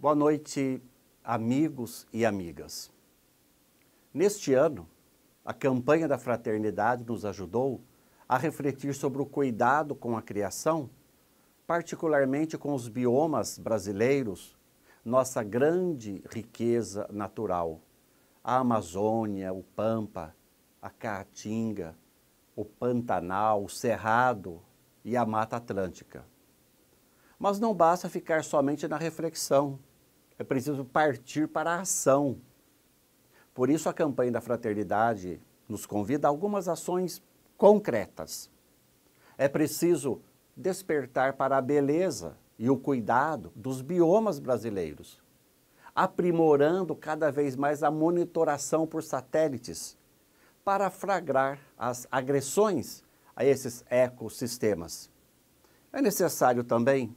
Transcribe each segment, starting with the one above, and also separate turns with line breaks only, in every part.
Boa noite, amigos e amigas. Neste ano, a campanha da fraternidade nos ajudou a refletir sobre o cuidado com a criação, particularmente com os biomas brasileiros, nossa grande riqueza natural. A Amazônia, o Pampa, a Caatinga, o Pantanal, o Cerrado e a Mata Atlântica. Mas não basta ficar somente na reflexão é preciso partir para a ação. Por isso, a campanha da fraternidade nos convida a algumas ações concretas. É preciso despertar para a beleza e o cuidado dos biomas brasileiros, aprimorando cada vez mais a monitoração por satélites para fragrar as agressões a esses ecossistemas. É necessário também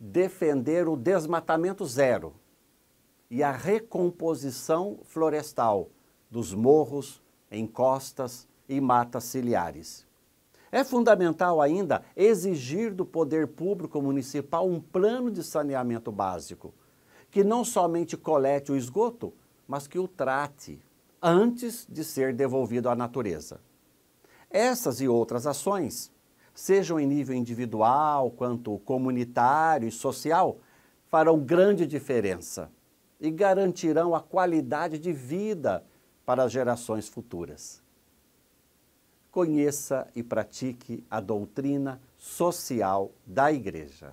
defender o desmatamento zero e a recomposição florestal dos morros, encostas e matas ciliares. É fundamental ainda exigir do poder público municipal um plano de saneamento básico, que não somente colete o esgoto, mas que o trate antes de ser devolvido à natureza. Essas e outras ações sejam em nível individual, quanto comunitário e social, farão grande diferença e garantirão a qualidade de vida para as gerações futuras. Conheça e pratique a doutrina social da Igreja.